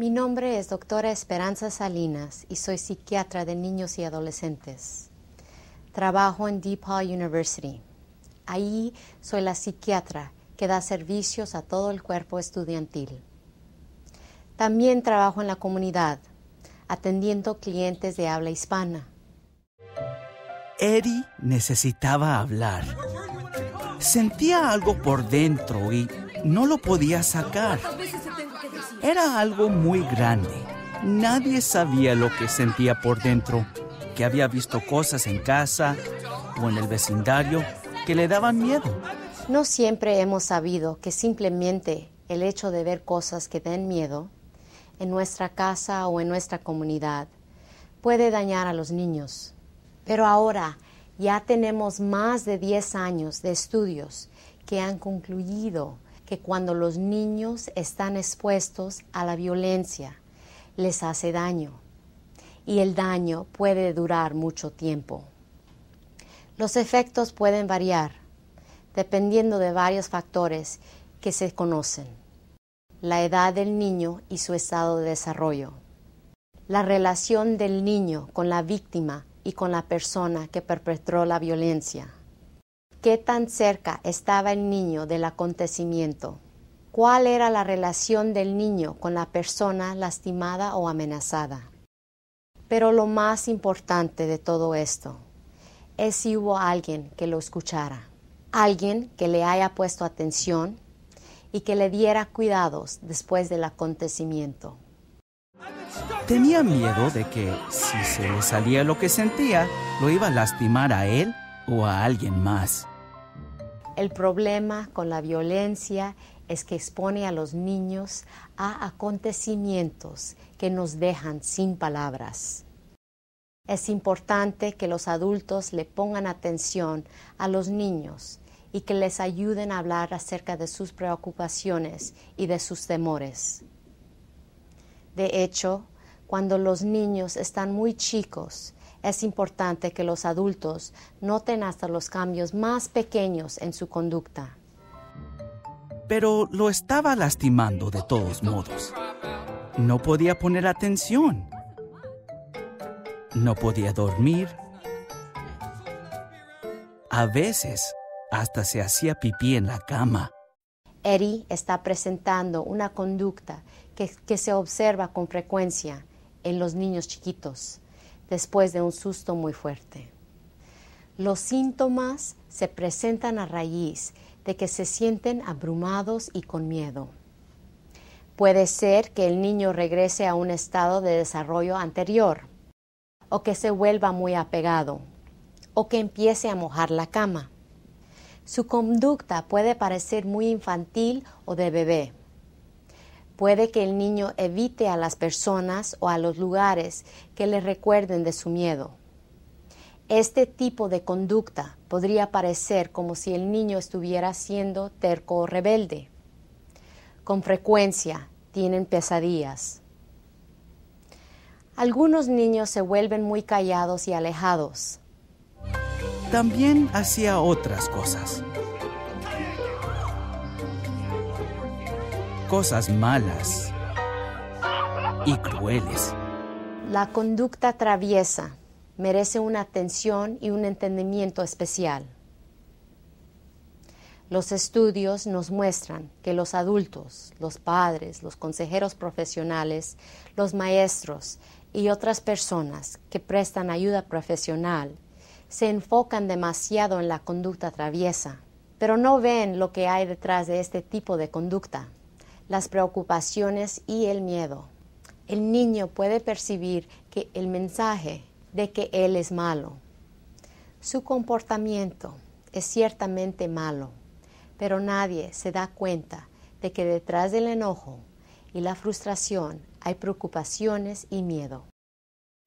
Mi nombre es doctora Esperanza Salinas y soy psiquiatra de niños y adolescentes. Trabajo en DEEP HALL University. Ahí soy la psiquiatra que da servicios a todo el cuerpo estudiantil. También trabajo en la comunidad, atendiendo clientes de habla hispana. Eddie necesitaba hablar. Sentía algo por dentro y no lo podía sacar. Era algo muy grande. Nadie sabía lo que sentía por dentro, que había visto cosas en casa o en el vecindario que le daban miedo. No siempre hemos sabido que simplemente el hecho de ver cosas que den miedo en nuestra casa o en nuestra comunidad puede dañar a los niños. Pero ahora ya tenemos más de 10 años de estudios que han concluido que cuando los niños están expuestos a la violencia les hace daño y el daño puede durar mucho tiempo. Los efectos pueden variar dependiendo de varios factores que se conocen, la edad del niño y su estado de desarrollo, la relación del niño con la víctima y con la persona que perpetró la violencia, ¿Qué tan cerca estaba el niño del acontecimiento? ¿Cuál era la relación del niño con la persona lastimada o amenazada? Pero lo más importante de todo esto es si hubo alguien que lo escuchara, alguien que le haya puesto atención y que le diera cuidados después del acontecimiento. Tenía miedo de que si se le salía lo que sentía, lo iba a lastimar a él o a alguien más. El problema con la violencia es que expone a los niños a acontecimientos que nos dejan sin palabras. Es importante que los adultos le pongan atención a los niños y que les ayuden a hablar acerca de sus preocupaciones y de sus temores. De hecho, cuando los niños están muy chicos, es importante que los adultos noten hasta los cambios más pequeños en su conducta. Pero lo estaba lastimando de todos modos. No podía poner atención. No podía dormir. A veces hasta se hacía pipí en la cama. Eri está presentando una conducta que, que se observa con frecuencia en los niños chiquitos después de un susto muy fuerte. Los síntomas se presentan a raíz de que se sienten abrumados y con miedo. Puede ser que el niño regrese a un estado de desarrollo anterior, o que se vuelva muy apegado, o que empiece a mojar la cama. Su conducta puede parecer muy infantil o de bebé, Puede que el niño evite a las personas o a los lugares que le recuerden de su miedo. Este tipo de conducta podría parecer como si el niño estuviera siendo terco o rebelde. Con frecuencia tienen pesadillas. Algunos niños se vuelven muy callados y alejados. También hacía otras cosas. cosas malas y crueles. La conducta traviesa merece una atención y un entendimiento especial. Los estudios nos muestran que los adultos, los padres, los consejeros profesionales, los maestros y otras personas que prestan ayuda profesional se enfocan demasiado en la conducta traviesa, pero no ven lo que hay detrás de este tipo de conducta las preocupaciones y el miedo. El niño puede percibir que el mensaje de que él es malo. Su comportamiento es ciertamente malo, pero nadie se da cuenta de que detrás del enojo y la frustración hay preocupaciones y miedo.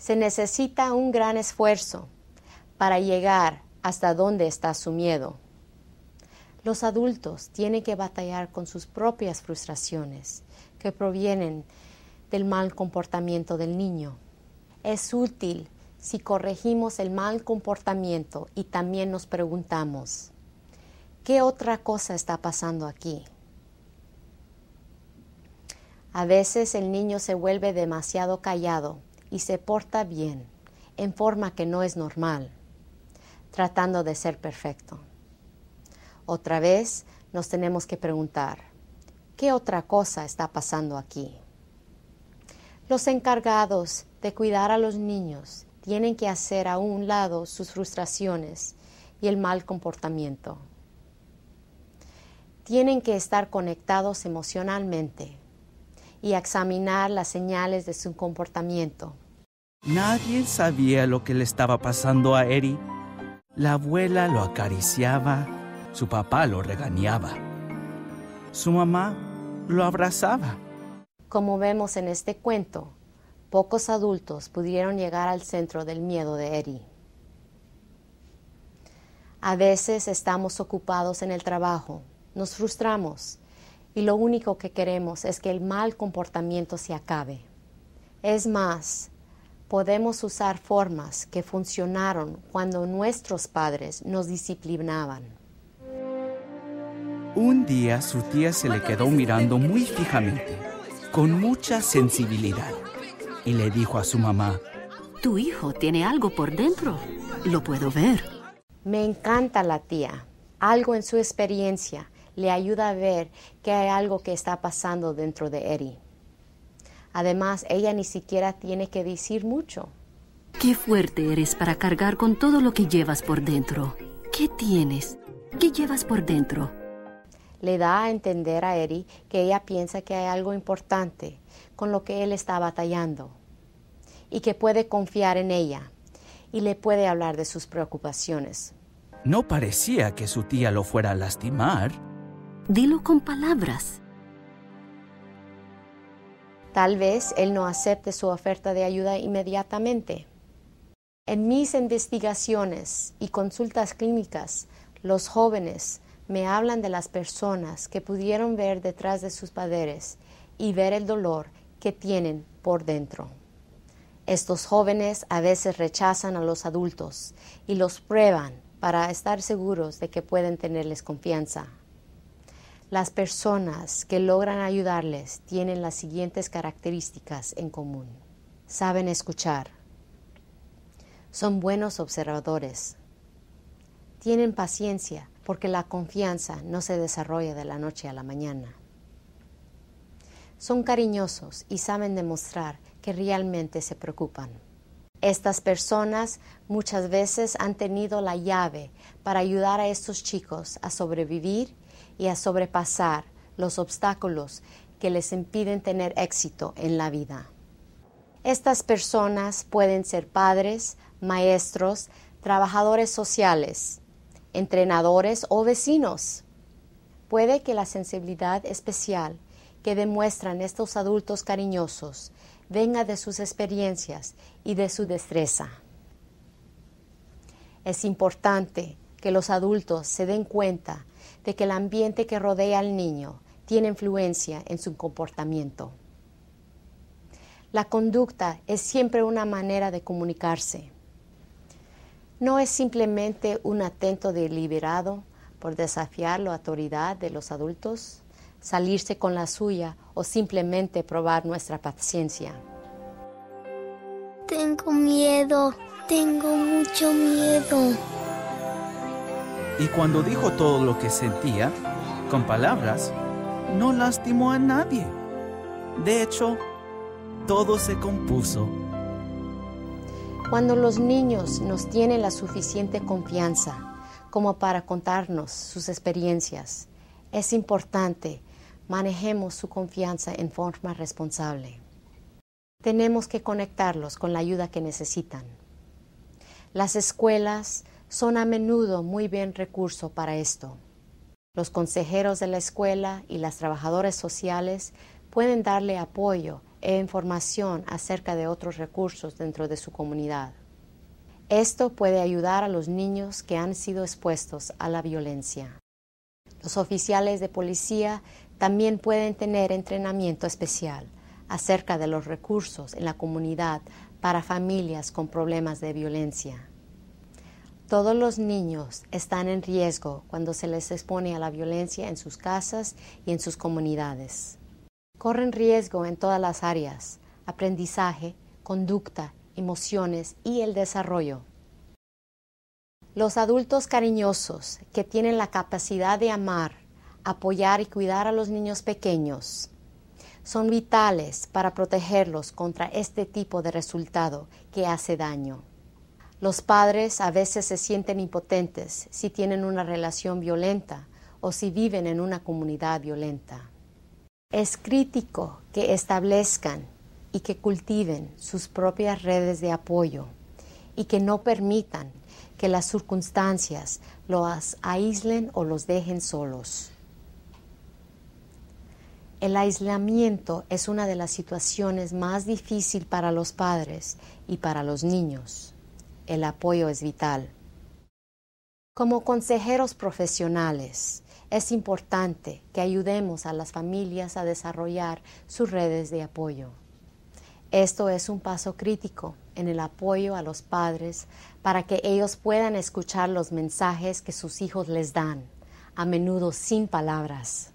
Se necesita un gran esfuerzo para llegar hasta donde está su miedo. Los adultos tienen que batallar con sus propias frustraciones que provienen del mal comportamiento del niño. Es útil si corregimos el mal comportamiento y también nos preguntamos, ¿qué otra cosa está pasando aquí? A veces el niño se vuelve demasiado callado y se porta bien, en forma que no es normal, tratando de ser perfecto. Otra vez nos tenemos que preguntar, ¿qué otra cosa está pasando aquí? Los encargados de cuidar a los niños tienen que hacer a un lado sus frustraciones y el mal comportamiento. Tienen que estar conectados emocionalmente y examinar las señales de su comportamiento. Nadie sabía lo que le estaba pasando a Eri. La abuela lo acariciaba, su papá lo regañaba. Su mamá lo abrazaba. Como vemos en este cuento, pocos adultos pudieron llegar al centro del miedo de Eri. A veces estamos ocupados en el trabajo, nos frustramos y lo único que queremos es que el mal comportamiento se acabe. Es más, podemos usar formas que funcionaron cuando nuestros padres nos disciplinaban. Un día su tía se le quedó mirando muy fijamente, con mucha sensibilidad, y le dijo a su mamá, Tu hijo tiene algo por dentro, lo puedo ver. Me encanta la tía, algo en su experiencia le ayuda a ver que hay algo que está pasando dentro de Eri. Además, ella ni siquiera tiene que decir mucho. Qué fuerte eres para cargar con todo lo que llevas por dentro. ¿Qué tienes? ¿Qué llevas por dentro? le da a entender a Eri que ella piensa que hay algo importante con lo que él está batallando y que puede confiar en ella y le puede hablar de sus preocupaciones. No parecía que su tía lo fuera a lastimar. Dilo con palabras. Tal vez él no acepte su oferta de ayuda inmediatamente. En mis investigaciones y consultas clínicas, los jóvenes me hablan de las personas que pudieron ver detrás de sus padres y ver el dolor que tienen por dentro. Estos jóvenes a veces rechazan a los adultos y los prueban para estar seguros de que pueden tenerles confianza. Las personas que logran ayudarles tienen las siguientes características en común. Saben escuchar. Son buenos observadores. Tienen paciencia porque la confianza no se desarrolla de la noche a la mañana. Son cariñosos y saben demostrar que realmente se preocupan. Estas personas muchas veces han tenido la llave para ayudar a estos chicos a sobrevivir y a sobrepasar los obstáculos que les impiden tener éxito en la vida. Estas personas pueden ser padres, maestros, trabajadores sociales, entrenadores o vecinos. Puede que la sensibilidad especial que demuestran estos adultos cariñosos venga de sus experiencias y de su destreza. Es importante que los adultos se den cuenta de que el ambiente que rodea al niño tiene influencia en su comportamiento. La conducta es siempre una manera de comunicarse no es simplemente un atento deliberado por desafiar la autoridad de los adultos, salirse con la suya o simplemente probar nuestra paciencia. Tengo miedo, tengo mucho miedo. Y cuando dijo todo lo que sentía, con palabras, no lastimó a nadie. De hecho, todo se compuso cuando los niños nos tienen la suficiente confianza como para contarnos sus experiencias, es importante manejemos su confianza en forma responsable. Tenemos que conectarlos con la ayuda que necesitan. Las escuelas son a menudo muy buen recurso para esto. Los consejeros de la escuela y las trabajadoras sociales pueden darle apoyo e información acerca de otros recursos dentro de su comunidad. Esto puede ayudar a los niños que han sido expuestos a la violencia. Los oficiales de policía también pueden tener entrenamiento especial acerca de los recursos en la comunidad para familias con problemas de violencia. Todos los niños están en riesgo cuando se les expone a la violencia en sus casas y en sus comunidades corren riesgo en todas las áreas, aprendizaje, conducta, emociones y el desarrollo. Los adultos cariñosos que tienen la capacidad de amar, apoyar y cuidar a los niños pequeños son vitales para protegerlos contra este tipo de resultado que hace daño. Los padres a veces se sienten impotentes si tienen una relación violenta o si viven en una comunidad violenta. Es crítico que establezcan y que cultiven sus propias redes de apoyo y que no permitan que las circunstancias los aíslen o los dejen solos. El aislamiento es una de las situaciones más difíciles para los padres y para los niños. El apoyo es vital. Como consejeros profesionales, es importante que ayudemos a las familias a desarrollar sus redes de apoyo. Esto es un paso crítico en el apoyo a los padres para que ellos puedan escuchar los mensajes que sus hijos les dan, a menudo sin palabras.